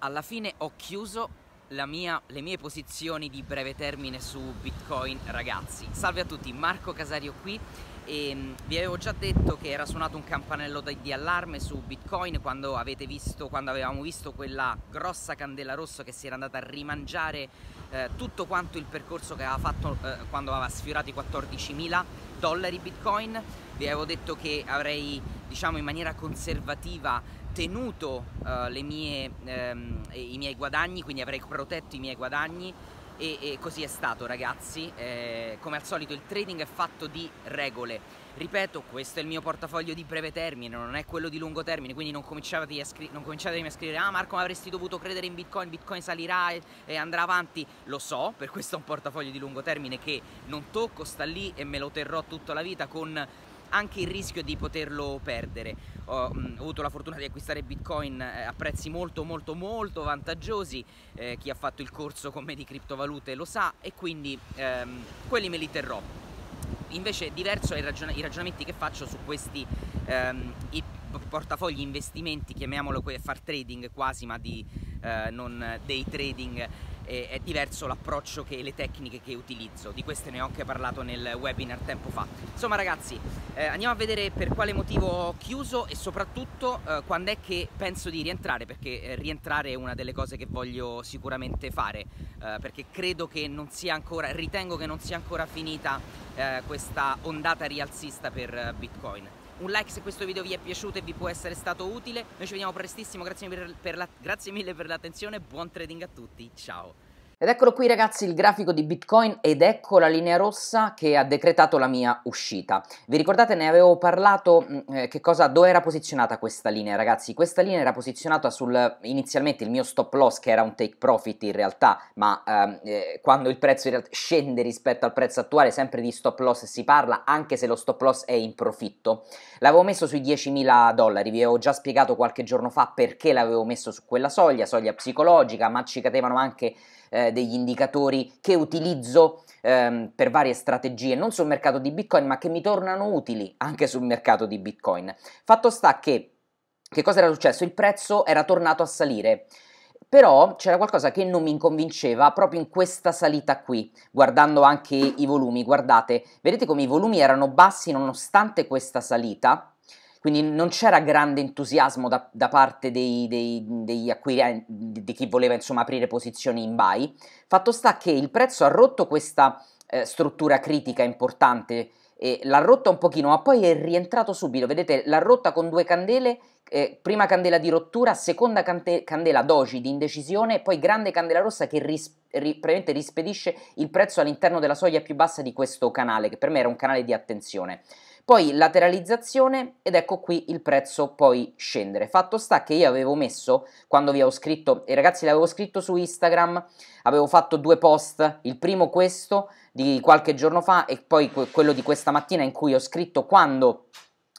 alla fine ho chiuso mia, le mie posizioni di breve termine su Bitcoin, ragazzi. Salve a tutti, Marco Casario qui e ehm, vi avevo già detto che era suonato un campanello di, allarme su Bitcoin quando, visto, quando, avevamo visto quella grossa candela rossa che si era andata a rimangiare eh, tutto quanto il percorso che aveva fatto eh, quando aveva sfiorato i 14.000 dollari Bitcoin vi avevo detto che avrei diciamo in maniera conservativa tenuto eh, mie, ehm, i miei guadagni, quindi avrei protetto i miei guadagni e, e così è stato ragazzi, eh, come al solito il trading è fatto di regole, ripeto questo è il mio portafoglio di breve termine, non è quello di lungo termine, quindi non cominciatemi a, scri- non cominciatemi a scrivere ah Marco ma avresti dovuto credere in Bitcoin, Bitcoin salirà e, e andrà avanti, lo so, per questo è un portafoglio di lungo termine che non tocco, sta lì e me lo terrò tutta la vita con anche il rischio di poterlo perdere. Ho, mh, mm, ho avuto la fortuna di acquistare Bitcoin eh, a prezzi molto molto molto vantaggiosi, eh, chi ha fatto il corso con me di criptovalute lo sa e quindi ehm, quelli me li terrò. Invece diverso è i, i ragionamenti che faccio su questi ehm, i portafogli investimenti, chiamiamolo far trading quasi, ma di eh, non day trading è diverso l'approccio e le tecniche che utilizzo, di queste ne ho anche parlato nel webinar tempo fa. Insomma ragazzi, eh, andiamo a vedere per quale motivo ho chiuso e soprattutto eh, quando è che penso di rientrare, perché eh, rientrare è una delle cose che voglio sicuramente fare, eh, perché credo che non sia ancora, ritengo che non sia ancora finita eh, questa ondata rialzista per Bitcoin un like se questo video vi è piaciuto e vi può essere stato utile. Noi ci vediamo prestissimo, grazie mille per l'attenzione, buon trading a tutti, ciao! Ed eccolo qui ragazzi il grafico di Bitcoin ed ecco la linea rossa che ha decretato la mia uscita. Vi ricordate ne avevo parlato mm, eh, che cosa, dove era posizionata questa linea ragazzi? Questa linea era posizionata sul inizialmente il mio stop loss che era un take profit in realtà, ma ehm, eh, quando il prezzo in realtà scende rispetto al prezzo attuale sempre di stop loss si parla anche se lo stop loss è in profitto. L'avevo messo sui 10.000 dollari, vi avevo già spiegato qualche giorno fa perché l'avevo messo su quella soglia, soglia psicologica, ma ci cadevano anche... Eh, eh, degli indicatori che utilizzo ehm, per varie strategie, non sul mercato di Bitcoin, ma che mi tornano utili anche sul mercato di Bitcoin. Fatto sta che, che cosa era successo? Il prezzo era tornato a salire però c'era qualcosa che non mi convinceva proprio in questa salita qui, guardando anche i volumi, guardate, vedete come i volumi erano bassi nonostante questa salita, quindi non c'era grande entusiasmo da, da parte dei, dei, degli acquirenti, di chi voleva insomma aprire posizioni in buy. Fatto sta che il prezzo ha rotto questa eh, struttura critica importante, eh, l'ha rotta un pochino, ma poi è rientrato subito, vedete, l'ha rotta con due candele, eh, prima candela di rottura, seconda cante- candela doji di indecisione, poi grande candela rossa che ris- ri- rispedisce il prezzo all'interno della soglia più bassa di questo canale, che per me era un canale di attenzione poi lateralizzazione ed ecco qui il prezzo poi scendere. Fatto sta che io avevo messo, quando vi ho scritto, e ragazzi l'avevo scritto su Instagram, avevo fatto due post, il primo questo di qualche giorno fa e poi quello di questa mattina in cui ho scritto quando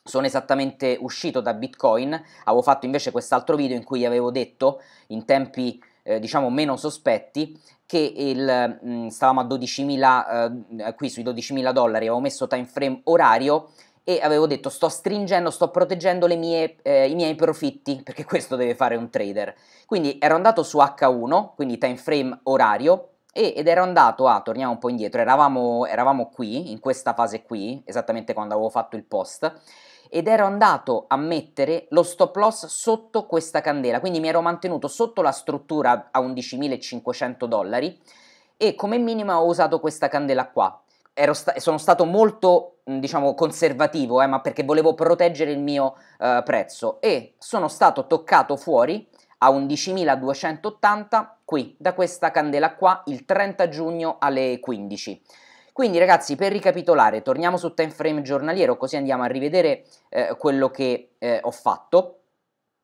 sono esattamente uscito da Bitcoin, avevo fatto invece quest'altro video in cui avevo detto in tempi eh, diciamo meno sospetti che il, mh, mm, stavamo a 12.000 eh, qui sui 12.000 dollari avevo messo time frame orario e avevo detto sto stringendo, sto proteggendo mie, eh, i miei profitti perché questo deve fare un trader quindi ero andato su H1 quindi time frame orario ed ero andato a, torniamo un po' indietro, eravamo, eravamo qui, in questa fase qui, esattamente quando avevo fatto il post, ed ero andato a mettere lo stop loss sotto questa candela, quindi mi ero mantenuto sotto la struttura a 11.500 dollari e come minimo ho usato questa candela qua. Sta- sono stato molto diciamo conservativo, eh, ma perché volevo proteggere il mio eh, prezzo e sono stato toccato fuori a 11.280 qui da questa candela qua il 30 giugno alle 15. Quindi ragazzi, per ricapitolare, torniamo su time frame giornaliero, così andiamo a rivedere eh, quello che eh, ho fatto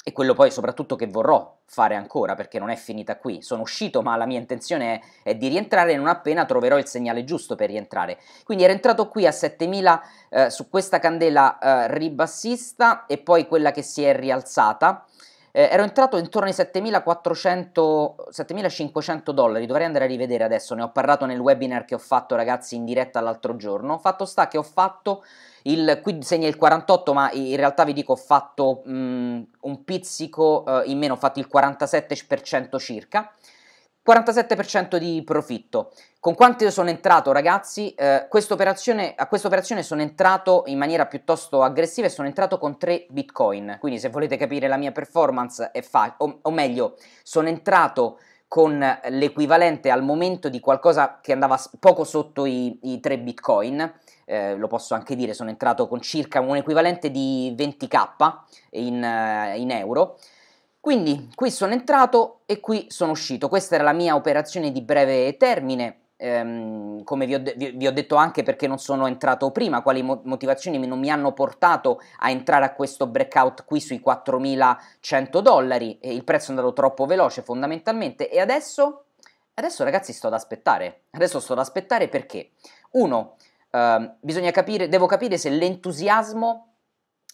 e quello poi soprattutto che vorrò fare ancora perché non è finita qui. Sono uscito, ma la mia intenzione è, è di rientrare non appena troverò il segnale giusto per rientrare. Quindi ero entrato qui a 7000 eh, su questa candela eh, ribassista e poi quella che si è rialzata. Eh, ero entrato intorno ai 7500 dollari, dovrei andare a rivedere adesso, ne ho parlato nel webinar che ho fatto ragazzi in diretta l'altro giorno, fatto sta che ho fatto il, qui segna il 48 ma in realtà vi dico ho fatto mh, un pizzico eh, in meno, ho fatto il 47% circa, 47% di profitto. Con quanto io sono entrato, ragazzi, eh, quest'operazione, a questa operazione sono entrato in maniera piuttosto aggressiva e sono entrato con 3 bitcoin. Quindi, se volete capire la mia performance, è facile. o, o meglio, sono entrato con l'equivalente al momento di qualcosa che andava poco sotto i, i 3 bitcoin. Eh, lo posso anche dire, sono entrato con circa un equivalente di 20k in, eh, in euro. Quindi qui sono entrato e qui sono uscito. Questa era la mia operazione di breve termine. Ehm, come vi ho, de- vi ho, detto anche perché non sono entrato prima, quali mo- motivazioni non mi hanno portato a entrare a questo breakout qui sui 4100 dollari, il prezzo è andato troppo veloce fondamentalmente e adesso, adesso ragazzi sto ad aspettare, adesso sto ad aspettare perché, uno, ehm, bisogna capire, devo capire se l'entusiasmo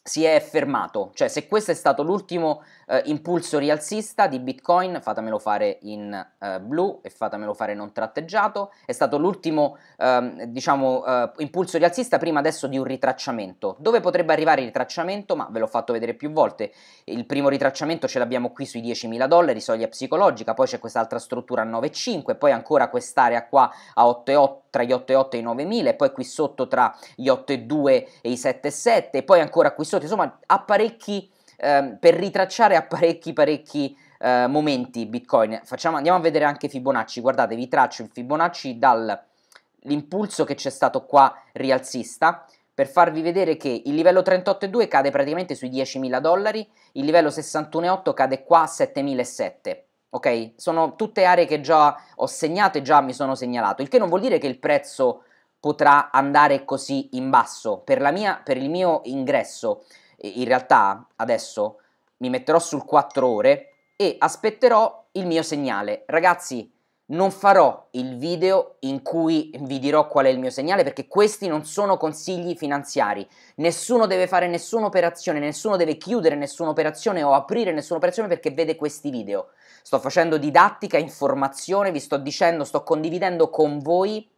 si è fermato, cioè se questo è stato l'ultimo eh, impulso rialzista di Bitcoin, fatemelo fare in eh, blu e fatemelo fare non tratteggiato, è stato l'ultimo ehm, diciamo, eh, impulso rialzista prima adesso di un ritracciamento. Dove potrebbe arrivare il ritracciamento? Ma ve l'ho fatto vedere più volte, il primo ritracciamento ce l'abbiamo qui sui 10.000 dollari, soglia psicologica, poi c'è quest'altra struttura a 9,5, poi ancora quest'area qua a 8,8 tra gli 8,8 e i 9000, poi qui sotto tra gli 8,2 e i 7,7, poi ancora qui sotto, insomma apparecchi ehm, per ritracciare apparecchi parecchi eh, momenti Bitcoin. Facciamo, andiamo a vedere anche Fibonacci, guardate vi traccio il Fibonacci dall'impulso che c'è stato qua rialzista, per farvi vedere che il livello 38,2 cade praticamente sui 10.000 dollari, il livello 61,8 cade qua a 7.700 ok? Sono tutte aree che già ho segnato e già mi sono segnalato, il che non vuol dire che il prezzo potrà andare così in basso. Per, mia, per il mio ingresso, in realtà adesso mi metterò sul 4 ore e aspetterò il mio segnale. Ragazzi, non farò il video in cui vi dirò qual è il mio segnale perché questi non sono consigli finanziari. Nessuno deve fare nessuna operazione, nessuno deve chiudere nessuna operazione o aprire nessuna operazione perché vede questi video. Sto facendo didattica, informazione, vi sto dicendo, sto condividendo con voi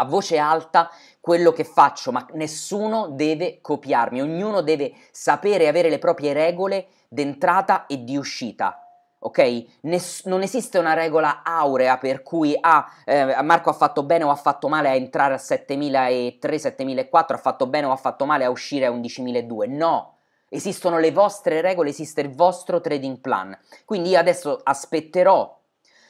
a voce alta quello che faccio, ma nessuno deve copiarmi, ognuno deve sapere avere le proprie regole d'entrata e di uscita ok? Ness- non esiste una regola aurea per cui ah, eh, Marco ha fatto bene o ha fatto male a entrare a 7.003, 7.004, ha fatto bene o ha fatto male a uscire a 11.002, no! Esistono le vostre regole, esiste il vostro trading plan. Quindi io adesso aspetterò,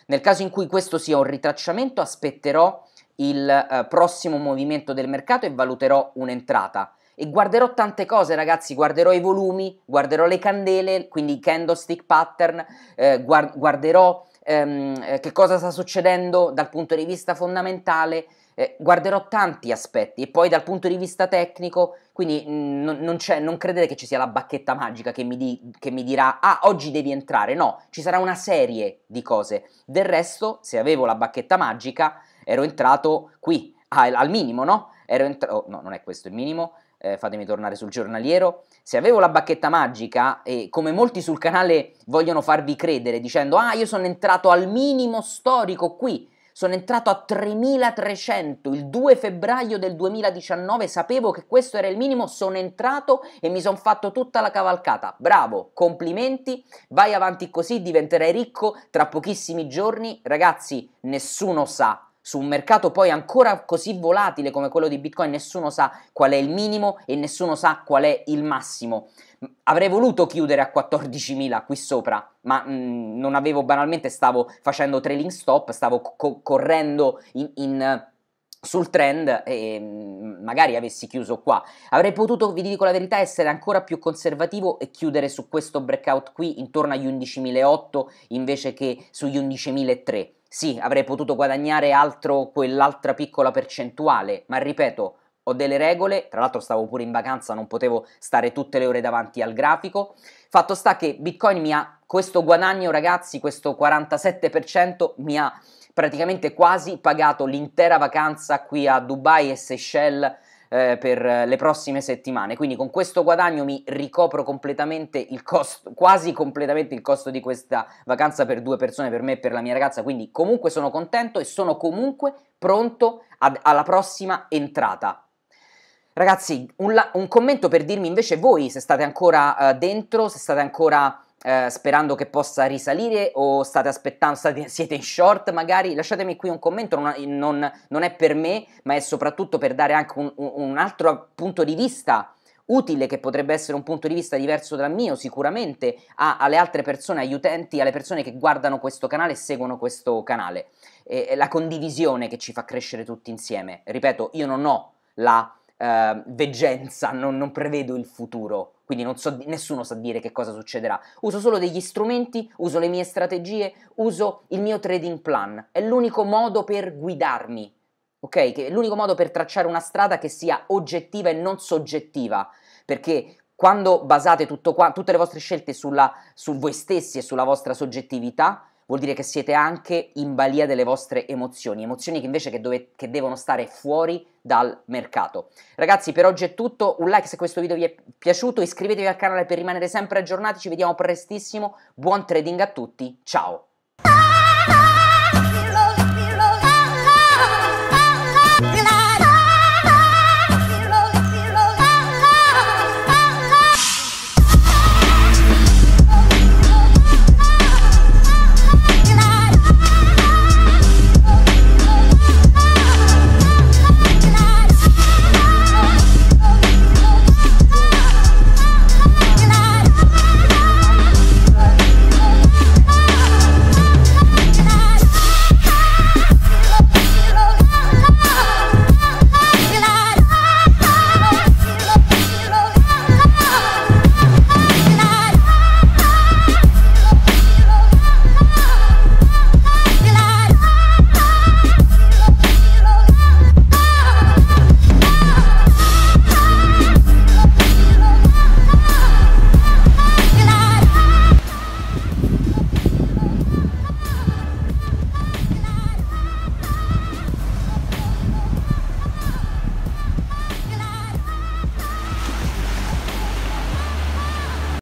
nel caso in cui questo sia un ritracciamento, aspetterò il eh, prossimo movimento del mercato e valuterò un'entrata e guarderò tante cose ragazzi, guarderò i volumi, guarderò le candele, quindi i candlestick pattern, eh, guarderò ehm, eh, che cosa sta succedendo dal punto di vista fondamentale, eh, guarderò tanti aspetti e poi dal punto di vista tecnico, quindi mh, mm, non, non, credete che ci sia la bacchetta magica che mi, di, che mi, dirà ah oggi devi entrare, no, ci sarà una serie di cose, del resto se avevo la bacchetta magica ero entrato qui, al, al minimo no? ero entrato, oh, no non è questo il minimo, eh, fatemi tornare sul giornaliero, se avevo la bacchetta magica e come molti sul canale vogliono farvi credere dicendo ah io sono entrato al minimo storico qui, sono entrato a 3300 il 2 febbraio del 2019, sapevo che questo era il minimo, sono entrato e mi sono fatto tutta la cavalcata. Bravo, complimenti, vai avanti così, diventerai ricco tra pochissimi giorni. Ragazzi, nessuno sa su un mercato poi ancora così volatile come quello di Bitcoin, nessuno sa qual è il minimo e nessuno sa qual è il massimo. Avrei voluto chiudere a 14.000 qui sopra, ma mh, mm, non avevo banalmente, stavo facendo trailing stop, stavo co- correndo in, in sul trend e mm, magari avessi chiuso qua. Avrei potuto, vi dico la verità, essere ancora più conservativo e chiudere su questo breakout qui intorno agli 11.008 invece che sugli 11.003. Sì, avrei potuto guadagnare altro quell'altra piccola percentuale, ma ripeto, ho delle regole, tra l'altro stavo pure in vacanza, non potevo stare tutte le ore davanti al grafico. Fatto sta che Bitcoin mi ha questo guadagno, ragazzi, questo 47% mi ha praticamente quasi pagato l'intera vacanza qui a Dubai e Seychelles eh, per le prossime settimane. Quindi con questo guadagno mi ricopro completamente il costo, quasi completamente il costo di questa vacanza per due persone, per me e per la mia ragazza. Quindi comunque sono contento e sono comunque pronto ad, alla prossima entrata. Ragazzi, un, un, commento per dirmi invece voi se state ancora uh, dentro, se state ancora eh, sperando che possa risalire o state aspettando, state, siete in short magari? Lasciatemi qui un commento, non, non, non, è per me, ma è soprattutto per dare anche un, un altro punto di vista utile che potrebbe essere un punto di vista diverso dal mio sicuramente a, alle altre persone, agli utenti, alle persone che guardano questo canale e seguono questo canale. E, la condivisione che ci fa crescere tutti insieme. Ripeto, io non ho la eh, veggenza, non, non prevedo il futuro, quindi so, nessuno sa dire che cosa succederà. Uso solo degli strumenti, uso le mie strategie, uso il mio trading plan. È l'unico modo per guidarmi, ok? Che è l'unico modo per tracciare una strada che sia oggettiva e non soggettiva, perché quando basate qua, tutte le vostre scelte sulla, su voi stessi e sulla vostra soggettività, vuol dire che siete anche in balia delle vostre emozioni, emozioni che invece che, dove, che devono stare fuori dal mercato. Ragazzi, per oggi è tutto, un like se questo video vi è piaciuto, iscrivetevi al canale per rimanere sempre aggiornati, ci vediamo prestissimo, buon trading a tutti, ciao!